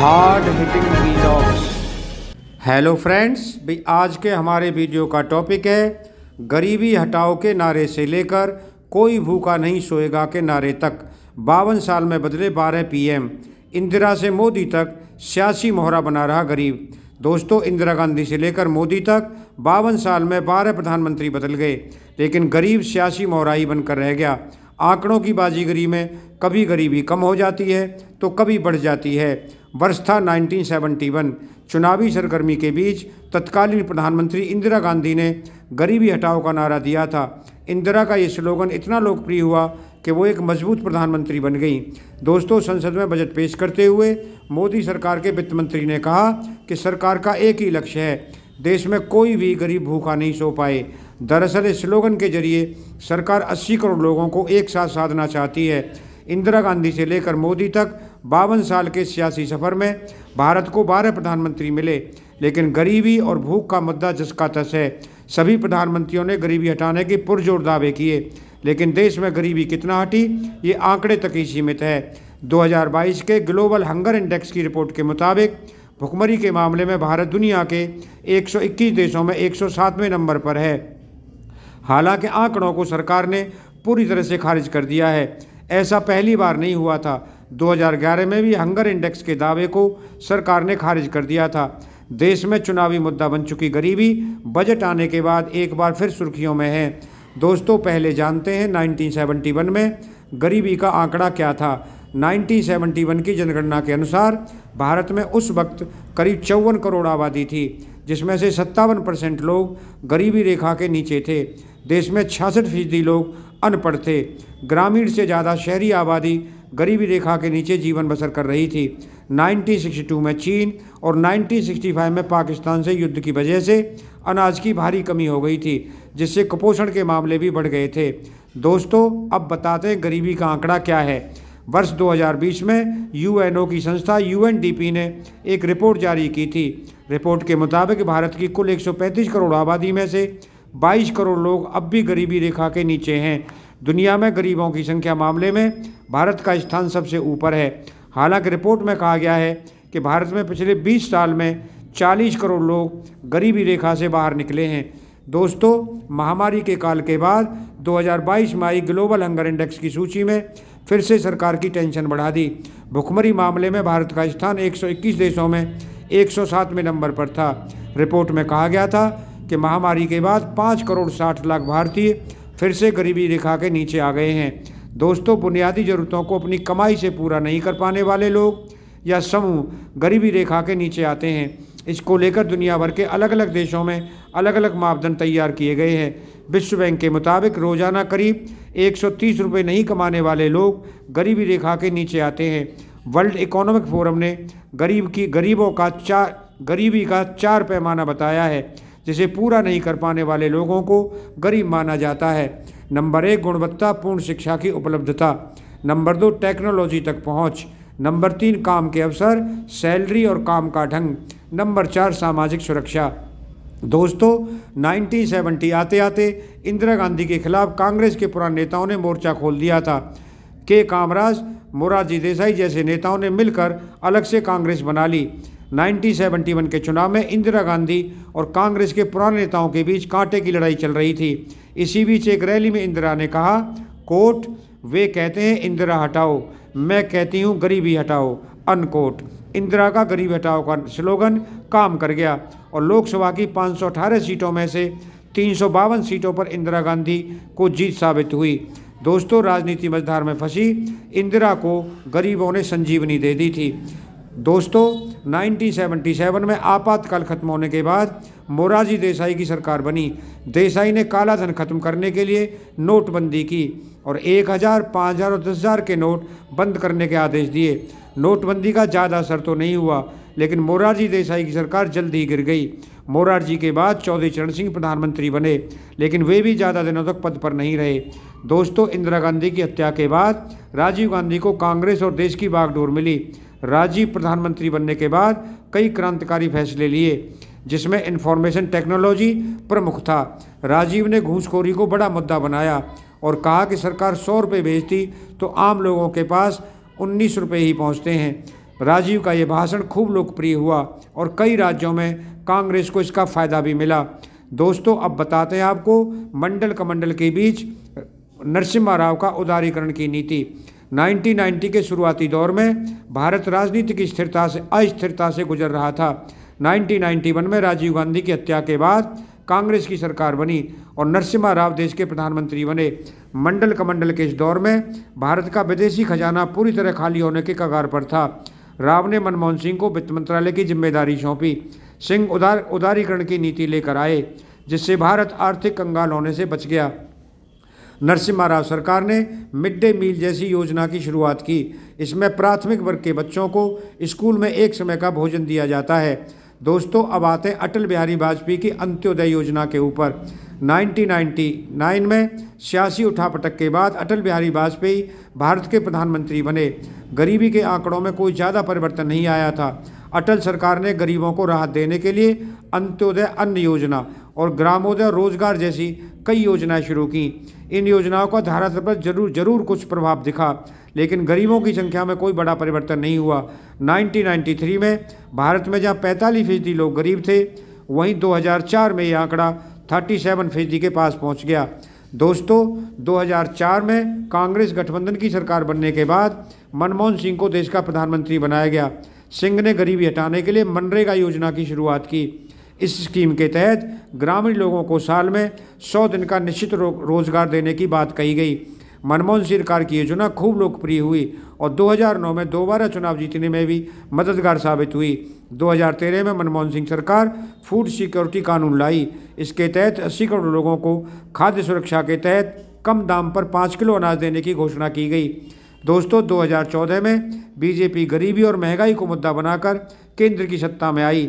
hard hitting vlogs hello friends भाई आज के हमारे वीडियो का टॉपिक है गरीबी हटाओ के नारे से लेकर कोई भूखा नहीं सोएगा के नारे तक बावन साल में बदले बारह पीएम इंदिरा से मोदी तक सियासी मोहरा बना रहा गरीब दोस्तों इंदिरा गांधी से लेकर मोदी तक बावन साल में बारह प्रधानमंत्री बदल गए लेकिन गरीब सियासी मोहरा ही बनकर रह गया आंकड़ों की बाजीगरी में कभी गरीबी कम हो जाती है तो कभी बढ़ जाती है वर्ष था 1971 चुनावी सरगर्मी के बीच तत्कालीन प्रधानमंत्री इंदिरा गांधी ने गरीबी हटाओ का नारा दिया था इंदिरा का ये स्लोगन इतना लोकप्रिय हुआ कि वो एक मजबूत प्रधानमंत्री बन गई दोस्तों संसद में बजट पेश करते हुए मोदी सरकार के वित्त मंत्री ने कहा कि सरकार का एक ही लक्ष्य है देश में कोई भी गरीब भूखा नहीं सो पाए दरअसल इस स्लोगन के जरिए सरकार 80 करोड़ लोगों को एक साथ साधना चाहती है इंदिरा गांधी से लेकर मोदी तक बावन साल के सियासी सफ़र में भारत को बारह प्रधानमंत्री मिले लेकिन गरीबी और भूख का मुद्दा जिसका तस है सभी प्रधानमंत्रियों ने गरीबी हटाने के पुरजोर दावे किए लेकिन देश में गरीबी कितना हटी ये आंकड़े तक ही सीमित है 2022 के ग्लोबल हंगर इंडेक्स की रिपोर्ट के मुताबिक भुखमरी के मामले में भारत दुनिया के 121 देशों में 107वें नंबर पर है हालांकि आंकड़ों को सरकार ने पूरी तरह से खारिज कर दिया है ऐसा पहली बार नहीं हुआ था 2011 में भी हंगर इंडेक्स के दावे को सरकार ने खारिज कर दिया था देश में चुनावी मुद्दा बन चुकी गरीबी बजट आने के बाद एक बार फिर सुर्खियों में है दोस्तों पहले जानते हैं 1971 में गरीबी का आंकड़ा क्या था 1971 की जनगणना के अनुसार भारत में उस वक्त करीब चौवन करोड़ आबादी थी जिसमें से सत्तावन परसेंट लोग गरीबी रेखा के नीचे थे देश में छियासठ फीसदी लोग अनपढ़ थे ग्रामीण से ज़्यादा शहरी आबादी गरीबी रेखा के नीचे जीवन बसर कर रही थी 1962 में चीन और 1965 में पाकिस्तान से युद्ध की वजह से अनाज की भारी कमी हो गई थी जिससे कुपोषण के मामले भी बढ़ गए थे दोस्तों अब बताते हैं गरीबी का आंकड़ा क्या है वर्ष 2020 में यूएनओ की संस्था यूएनडीपी ने एक रिपोर्ट जारी की थी रिपोर्ट के मुताबिक भारत की कुल 135 करोड़ आबादी में से 22 करोड़ लोग अब भी गरीबी रेखा के नीचे हैं दुनिया में गरीबों की संख्या मामले में भारत का स्थान सबसे ऊपर है हालांकि रिपोर्ट में कहा गया है कि भारत में पिछले 20 साल में 40 करोड़ लोग गरीबी रेखा से बाहर निकले हैं दोस्तों महामारी के काल के बाद 2022 में आई ग्लोबल हंगर इंडेक्स की सूची में फिर से सरकार की टेंशन बढ़ा दी भुखमरी मामले में भारत का स्थान 121 देशों में 107वें नंबर पर था रिपोर्ट में कहा गया था कि महामारी के बाद 5 करोड़ 60 लाख भारतीय फिर से गरीबी रेखा के नीचे आ गए हैं दोस्तों बुनियादी ज़रूरतों को अपनी कमाई से पूरा नहीं कर पाने वाले लोग या समूह गरीबी रेखा के नीचे आते हैं इसको लेकर दुनिया भर के अलग अलग देशों में अलग अलग मापदंड तैयार किए गए हैं विश्व बैंक के मुताबिक रोज़ाना करीब 130 रुपए नहीं कमाने वाले लोग गरीबी रेखा के नीचे आते हैं वर्ल्ड इकोनॉमिक फोरम ने गरीब की गरीबों का चार गरीबी का चार पैमाना बताया है जिसे पूरा नहीं कर पाने वाले लोगों को गरीब माना जाता है नंबर एक गुणवत्तापूर्ण शिक्षा की उपलब्धता नंबर दो टेक्नोलॉजी तक पहुँच नंबर तीन काम के अवसर सैलरी और काम का ढंग नंबर चार सामाजिक सुरक्षा दोस्तों 1970 आते आते इंदिरा गांधी के खिलाफ कांग्रेस के पुराने नेताओं ने मोर्चा खोल दिया था के कामराज मोरारजी देसाई जैसे नेताओं ने मिलकर अलग से कांग्रेस बना ली 1971 के चुनाव में इंदिरा गांधी और कांग्रेस के पुराने नेताओं के बीच कांटे की लड़ाई चल रही थी इसी बीच एक रैली में इंदिरा ने कहा कोट वे कहते हैं इंदिरा हटाओ मैं कहती हूँ गरीबी हटाओ अनकोट इंदिरा का गरीब हटाओ का स्लोगन काम कर गया और लोकसभा की पाँच सीटों में से तीन सीटों पर इंदिरा गांधी को जीत साबित हुई दोस्तों राजनीति मझधार में फंसी इंदिरा को गरीबों ने संजीवनी दे दी थी दोस्तों 1977 में आपातकाल खत्म होने के बाद मोरारजी देसाई की सरकार बनी देसाई ने काला धन खत्म करने के लिए नोटबंदी की और 1000, 5000 और 10000 के नोट बंद करने के आदेश दिए नोटबंदी का ज़्यादा असर तो नहीं हुआ लेकिन मोरारजी देसाई की सरकार जल्दी ही गिर गई मोरारजी के बाद चौधरी चरण सिंह प्रधानमंत्री बने लेकिन वे भी ज़्यादा दिनों तक पद पर नहीं रहे दोस्तों इंदिरा गांधी की हत्या के बाद राजीव गांधी को कांग्रेस और देश की बागडोर मिली राजीव प्रधानमंत्री बनने के बाद कई क्रांतिकारी फैसले लिए जिसमें इंफॉर्मेशन टेक्नोलॉजी प्रमुख था राजीव ने घूसखोरी को बड़ा मुद्दा बनाया और कहा कि सरकार सौ रुपये भेजती तो आम लोगों के पास उन्नीस रुपये ही पहुंचते हैं राजीव का ये भाषण खूब लोकप्रिय हुआ और कई राज्यों में कांग्रेस को इसका फ़ायदा भी मिला दोस्तों अब बताते हैं आपको मंडल कमंडल के बीच नरसिम्हा राव का उदारीकरण की नीति 1990 के शुरुआती दौर में भारत राजनीतिक स्थिरता से अस्थिरता से गुजर रहा था 1991 में राजीव गांधी की हत्या के बाद कांग्रेस की सरकार बनी और नरसिम्हा राव देश के प्रधानमंत्री बने मंडल कमंडल के इस दौर में भारत का विदेशी खजाना पूरी तरह खाली होने के कगार पर था राव ने मनमोहन सिंह को वित्त मंत्रालय की जिम्मेदारी सौंपी सिंह उदार उदारीकरण की नीति लेकर आए जिससे भारत आर्थिक कंगाल होने से बच गया नरसिम्हा राव सरकार ने मिड डे मील जैसी योजना की शुरुआत की इसमें प्राथमिक वर्ग के बच्चों को स्कूल में एक समय का भोजन दिया जाता है दोस्तों अब आते हैं अटल बिहारी वाजपेयी की अंत्योदय योजना के ऊपर 1999 में सियासी उठापटक के बाद अटल बिहारी वाजपेयी भारत के प्रधानमंत्री बने गरीबी के आंकड़ों में कोई ज़्यादा परिवर्तन नहीं आया था अटल सरकार ने गरीबों को राहत देने के लिए अंत्योदय अन्न योजना और ग्रामोदय रोजगार जैसी कई योजनाएं शुरू की इन योजनाओं का धारा पर जरूर जरूर कुछ प्रभाव दिखा लेकिन गरीबों की संख्या में कोई बड़ा परिवर्तन नहीं हुआ 1993 में भारत में जहां पैंतालीस फीसदी लोग गरीब थे वहीं 2004 में यह आंकड़ा 37 फीसदी के पास पहुंच गया दोस्तों 2004 में कांग्रेस गठबंधन की सरकार बनने के बाद मनमोहन सिंह को देश का प्रधानमंत्री बनाया गया सिंह ने गरीबी हटाने के लिए मनरेगा योजना की शुरुआत की इस स्कीम के तहत ग्रामीण लोगों को साल में सौ दिन का निश्चित रो, रोजगार देने की बात कही गई मनमोहन सरकार की योजना खूब लोकप्रिय हुई और 2009 में दोबारा चुनाव जीतने में भी मददगार साबित हुई 2013 में मनमोहन सिंह सरकार फूड सिक्योरिटी कानून लाई इसके तहत अस्सी करोड़ लोगों को खाद्य सुरक्षा के तहत कम दाम पर पाँच किलो अनाज देने की घोषणा की गई दोस्तों 2014 में बीजेपी गरीबी और महंगाई को मुद्दा बनाकर केंद्र की सत्ता में आई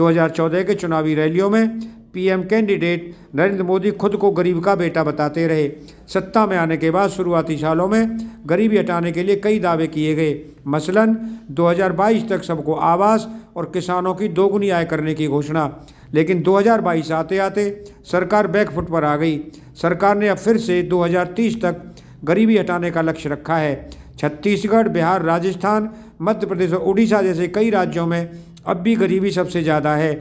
2014 के चुनावी रैलियों में पीएम कैंडिडेट नरेंद्र मोदी खुद को गरीब का बेटा बताते रहे सत्ता में आने के बाद शुरुआती सालों में गरीबी हटाने के लिए कई दावे किए गए मसलन 2022 तक सबको आवास और किसानों की दोगुनी आय करने की घोषणा लेकिन 2022 आते आते सरकार बैकफुट पर आ गई सरकार ने अब फिर से 2030 तक गरीबी हटाने का लक्ष्य रखा है छत्तीसगढ़ बिहार राजस्थान मध्य प्रदेश और उड़ीसा जैसे कई राज्यों में अब भी गरीबी सबसे ज़्यादा है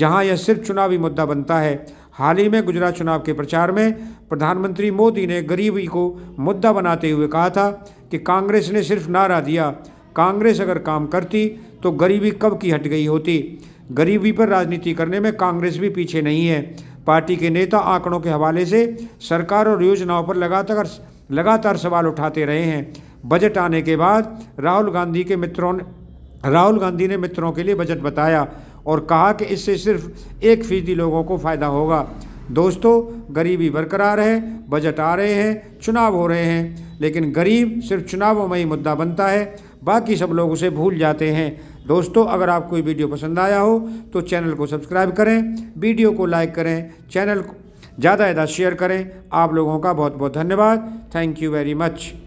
जहां यह सिर्फ चुनावी मुद्दा बनता है हाल ही में गुजरात चुनाव के प्रचार में प्रधानमंत्री मोदी ने गरीबी को मुद्दा बनाते हुए कहा था कि कांग्रेस ने सिर्फ नारा दिया कांग्रेस अगर काम करती तो गरीबी कब की हट गई होती गरीबी पर राजनीति करने में कांग्रेस भी पीछे नहीं है पार्टी के नेता आंकड़ों के हवाले से सरकार और योजनाओं पर लगातार लगातार सवाल उठाते रहे हैं बजट आने के बाद राहुल गांधी के मित्रों ने राहुल गांधी ने मित्रों के लिए बजट बताया और कहा कि इससे सिर्फ एक फीसदी लोगों को फ़ायदा होगा दोस्तों गरीबी बरकरार है बजट आ रहे हैं चुनाव हो रहे हैं लेकिन गरीब सिर्फ चुनावों में ही मुद्दा बनता है बाकी सब लोग उसे भूल जाते हैं दोस्तों अगर आपको ये वीडियो पसंद आया हो तो चैनल को सब्सक्राइब करें वीडियो को लाइक करें चैनल ज़्यादा ज़्यादा शेयर करें आप लोगों का बहुत बहुत धन्यवाद थैंक यू वेरी मच